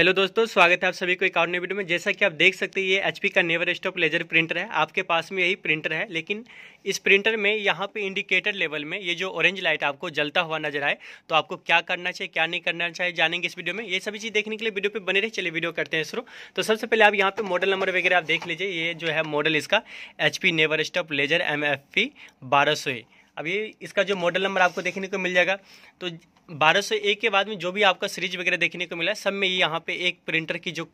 hello दोस्तों स्वागत है आप सभी को एक और नए वीडियो में जैसा कि आप देख सकते हैं ये एचपी का नेवर स्टॉप लेजर प्रिंटर है आपके पास में यही प्रिंटर है लेकिन इस प्रिंटर में यहाँ पे इंडिकेटर लेवल में ये जो ऑरेंज लाइट आपको जलता हुआ नजर आए तो आपको क्या करना चाहिए क्या नहीं करना चाहिए जानेंगे इस वीडियो में ये सभी चीज़ देखने के लिए वीडियो पर बने रहे चलिए वीडियो करते हैं शुरू तो सबसे पहले आप यहाँ पर मॉडल नंबर वगैरह आप देख लीजिए ये जो है मॉडल इसका H never stop laser M F अभी इसका जो मॉडल नंबर आपको देखने को मिल जाएगा तो 1201 के बाद में जो भी आपका सीरीज वगैरह देखने को मिला है सब में ये यहाँ पे एक प्रिंटर की जो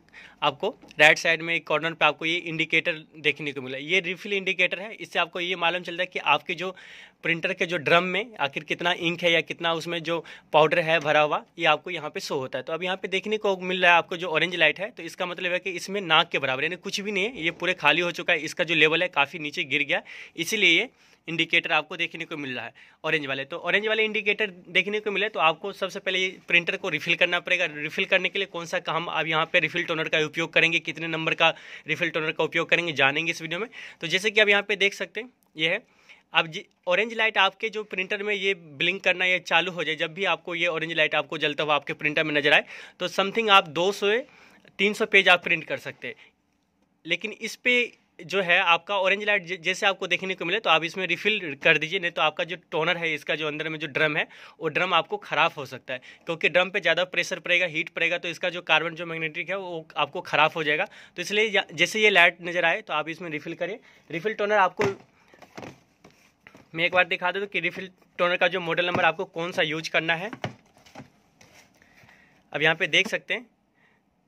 आपको राइट साइड में एक कॉर्नर पे आपको ये इंडिकेटर देखने को मिला ये रिफिल इंडिकेटर है इससे आपको ये मालूम चलता है कि आपके जो प्रिंटर के जो ड्रम में आखिर कितना इंक है या कितना उसमें जो पाउडर है भरा हुआ ये आपको यहाँ पे शो होता है तो अब यहाँ पे देखने को मिल रहा है आपको जो ऑरेंज लाइट है तो इसका मतलब है कि इसमें नाक के बराबर यानी कुछ भी नहीं है ये पूरे खाली हो चुका है इसका जो लेवल है काफ़ी नीचे गिर गया इसीलिए ये इंडिकेटर आपको देखने को मिल रहा है ऑरेंज वाले तो ऑरेंज वाले इंडिकेटर देखने को मिले तो आपको सबसे पहले प्रिंटर को रिफिल करना पड़ेगा रिफिल करने के लिए कौन सा काम आप यहाँ पर रिफिल टोनर का उपयोग करेंगे कितने नंबर का रिफिल टोनर का उपयोग करेंगे जानेंगे इस वीडियो में तो जैसे कि आप यहाँ पर देख सकते हैं ये है अब ऑरेंज लाइट आपके जो प्रिंटर में ये ब्लिंक करना ये चालू हो जाए जब भी आपको ये ऑरेंज लाइट आपको जलता हुआ आपके प्रिंटर में नजर आए तो समथिंग आप दो सौ तीन सौ पेज आप प्रिंट कर सकते हैं लेकिन इस पर जो है आपका ऑरेंज लाइट जैसे आपको देखने को मिले तो आप इसमें रिफिल कर दीजिए नहीं तो आपका जो टोनर है इसका जो अंदर में जो ड्रम है वो ड्रम आपको ख़राब हो सकता है क्योंकि ड्रम पे ज़्यादा प्रेशर पड़ेगा हीट पड़ेगा तो इसका जो कार्बन जो मैग्नेटिक है वो आपको ख़राब हो जाएगा तो इसलिए जैसे ये लाइट नज़र आए तो आप इसमें रिफिल करें रिफिल टोनर आपको मैं एक बार दिखा दूँ कि रिफिल टोनर का जो मॉडल नंबर आपको कौन सा यूज करना है अब यहाँ पर देख सकते हैं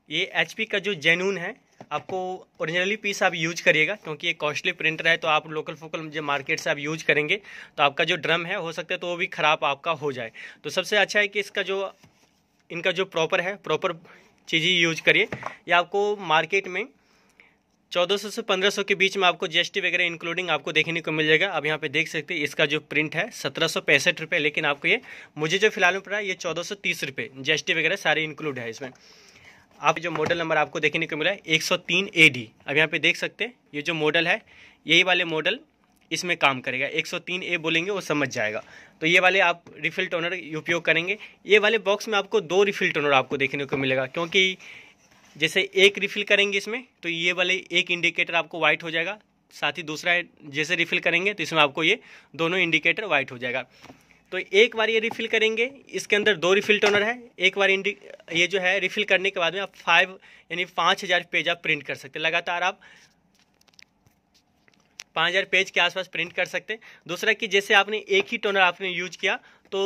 ये एच का जो जेनून है आपको ओरिजिनली पीस आप यूज करिएगा क्योंकि ये कॉस्टली प्रिंटर है तो आप लोकल फोकल जो मार्केट से आप यूज करेंगे तो आपका जो ड्रम है हो सकता है तो वो भी ख़राब आपका हो जाए तो सबसे अच्छा है कि इसका जो इनका जो प्रॉपर है प्रॉपर चीज़ें यूज करिए या आपको मार्केट में 1400 से 1500 के बीच में आपको जीएसटी वगैरह इंक्लूडिंग आपको देखने को मिल जाएगा अब यहाँ पे देख सकते हैं इसका जो प्रिंट है सत्रह सौ पैंसठ रुपये लेकिन आपको ये मुझे जो फिलहाल में पड़ा है ये चौदह सौ तीस रुपये जी वगैरह सारे इंक्लूड है इसमें आप जो मॉडल नंबर आपको देखने को मिला है एक सौ तीन ए डी अब यहाँ पे देख सकते हैं ये जो मॉडल है यही वाले मॉडल इसमें काम करेगा 103 ए बोलेंगे वो समझ जाएगा तो ये वाले आप रिफिल टोनर उपयोग करेंगे ये वाले बॉक्स में आपको दो रिफिल टोनर आपको देखने को मिलेगा क्योंकि जैसे एक रिफिल करेंगे इसमें तो ये वाले एक इंडिकेटर आपको वाइट हो जाएगा साथ ही दूसरा जैसे रिफिल करेंगे तो इसमें आपको ये दोनों इंडिकेटर वाइट हो जाएगा तो एक बार ये रिफ़िल करेंगे इसके अंदर दो रिफ़िल टोनर है एक बार ये जो है रिफ़िल करने के बाद में आप फाइव यानी पाँच हज़ार पेज आप प्रिंट कर सकते हैं लगातार आप पाँच हज़ार पेज के आसपास प्रिंट कर सकते हैं दूसरा कि जैसे आपने एक ही टोनर आपने यूज़ किया तो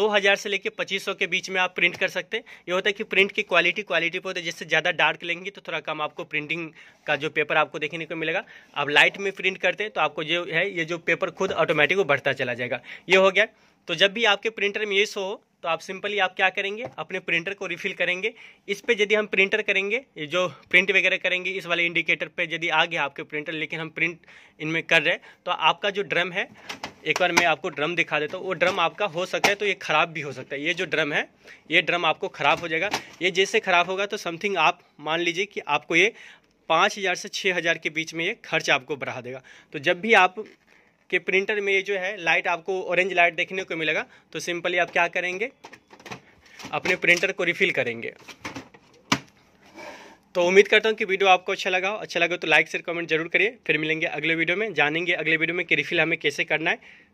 2000 से पच्चीस 2500 के बीच में आप प्रिंट कर सकते हैं ये होता है कि प्रिंट की क्वालिटी क्वालिटी पर होता है जैसे ज़्यादा डार्क लेंगे तो थोड़ा कम आपको प्रिंटिंग का जो पेपर आपको देखने को मिलेगा आप लाइट में प्रिंट करते हैं तो आपको जो है ये जो पेपर खुद ऑटोमेटिक वो बढ़ता चला जाएगा ये हो गया तो जब भी आपके प्रिंटर में ये शो हो तो आप सिंपली आप क्या करेंगे अपने प्रिंटर को रिफिल करेंगे इस पर यदि हम प्रिंटर करेंगे ये जो प्रिंट वगैरह करेंगे इस वाले इंडिकेटर पे यदि आ गया आपके प्रिंटर लेकिन हम प्रिंट इनमें कर रहे हैं तो आपका जो ड्रम है एक बार मैं आपको ड्रम दिखा देता हूँ वो ड्रम आपका हो सकता है तो ये ख़राब भी हो सकता है ये जो ड्रम है ये ड्रम आपको ख़राब हो जाएगा ये जैसे ख़राब होगा तो समथिंग आप मान लीजिए कि आपको ये पाँच हज़ार से छः हज़ार के बीच में ये खर्च आपको बढ़ा देगा तो जब भी आप कि प्रिंटर में ये जो है लाइट आपको ऑरेंज लाइट देखने को मिलेगा तो सिंपली आप क्या करेंगे अपने प्रिंटर को रिफिल करेंगे तो उम्मीद करता हूँ कि वीडियो आपको अच्छा लगा हो अच्छा लगा तो लाइक से कमेंट जरूर करिए फिर मिलेंगे अगले वीडियो में जानेंगे अगले वीडियो में कि रिफिल हमें कैसे करना है